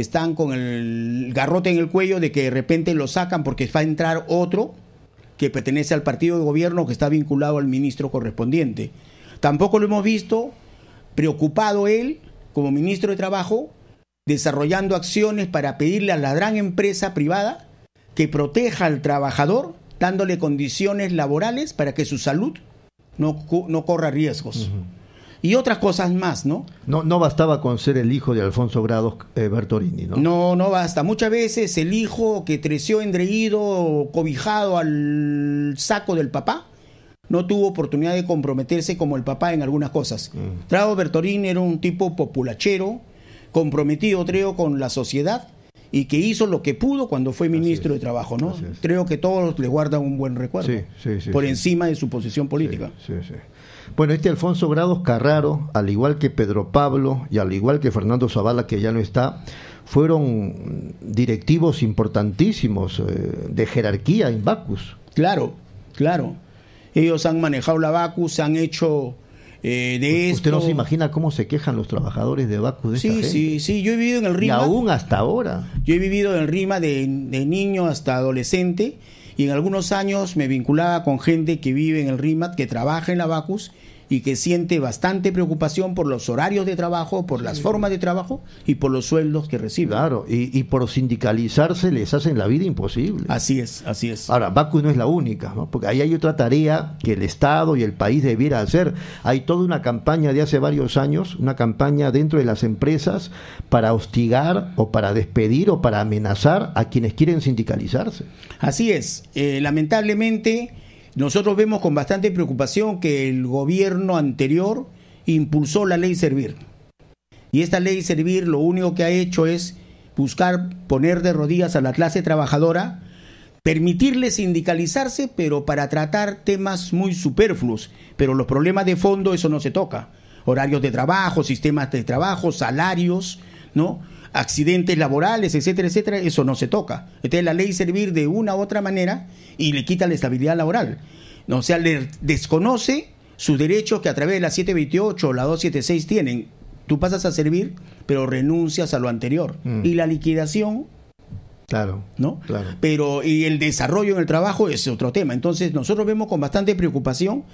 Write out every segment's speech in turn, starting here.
están con el garrote en el cuello de que de repente lo sacan porque va a entrar otro que pertenece al partido de gobierno que está vinculado al ministro correspondiente. Tampoco lo hemos visto preocupado él como ministro de Trabajo desarrollando acciones para pedirle a la gran empresa privada que proteja al trabajador dándole condiciones laborales para que su salud no, no corra riesgos y otras cosas más, ¿no? No, no bastaba con ser el hijo de Alfonso Grados eh, Bertorini, ¿no? No, no basta. Muchas veces el hijo que creció endreído, cobijado al saco del papá, no tuvo oportunidad de comprometerse como el papá en algunas cosas. Mm. Trado Bertolini era un tipo populachero, comprometido, creo, con la sociedad y que hizo lo que pudo cuando fue ministro de Trabajo, ¿no? Creo que todos le guardan un buen recuerdo por encima de su posición política. Bueno, este Alfonso Grados Carraro, al igual que Pedro Pablo y al igual que Fernando Zavala, que ya no está, fueron directivos importantísimos eh, de jerarquía en Bacus. Claro, claro. Ellos han manejado la Bacus, han hecho eh, usted no se imagina cómo se quejan los trabajadores de Bacus de Sí, sí, sí. Yo he vivido en el RIMA. aún hasta ahora. Yo he vivido en el RIMA de, niño hasta adolescente. Y en algunos años me vinculaba con gente que vive en el Rima, que trabaja en la Bacus y que siente bastante preocupación por los horarios de trabajo, por las formas de trabajo y por los sueldos que recibe. Claro, y, por sindicalizarse les hacen la vida imposible. Así es, así es. Ahora, Baku no es la única, porque ahí hay otra tarea que el Estado y el país debiera hacer. Hay toda una campaña de hace varios años, una campaña dentro de las empresas para hostigar o para despedir o para amenazar a quienes quieren sindicalizarse. Así es. Eh, lamentablemente nosotros vemos con bastante preocupación que el gobierno anterior impulsó la ley Servir. Y esta ley Servir lo único que ha hecho es buscar poner de rodillas a la clase trabajadora, permitirle sindicalizarse, pero para tratar temas muy superfluos. Pero los problemas de fondo, eso no se toca. Horarios de trabajo, sistemas de trabajo, salarios, ¿no? accidentes laborales, etcétera, etcétera, eso no se toca. Entonces la ley servir de una u otra manera y le quita la estabilidad laboral. O sea, le desconoce sus derechos que a través de la 728 o la 276 tienen. Tú pasas a servir, pero renuncias a lo anterior. Mm. Y la liquidación Claro. ¿No? Claro. Pero y el desarrollo en el trabajo es otro tema. Entonces, nosotros vemos con bastante preocupación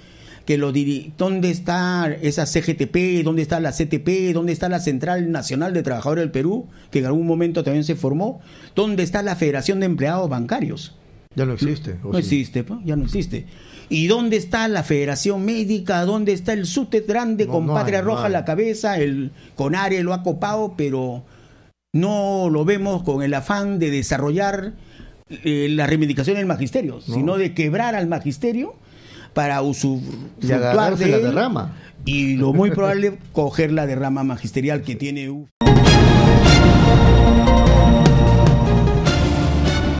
que lo dónde está esa CGTP, dónde está la CTP, dónde está la Central Nacional de Trabajadores del Perú, que en algún momento también se formó, dónde está la Federación de Empleados Bancarios. Ya no existe. No, existe, ya no existe. ¿Y dónde está la Federación Médica? ¿Dónde está el SUTE grande con Patria Roja a la cabeza? El CONARE lo ha copado, pero no lo vemos con el afán de desarrollar eh, la reivindicación del magisterio, sino de quebrar al magisterio para usufructuar de la derrama. Y lo muy probable coger la derrama magisterial que tiene.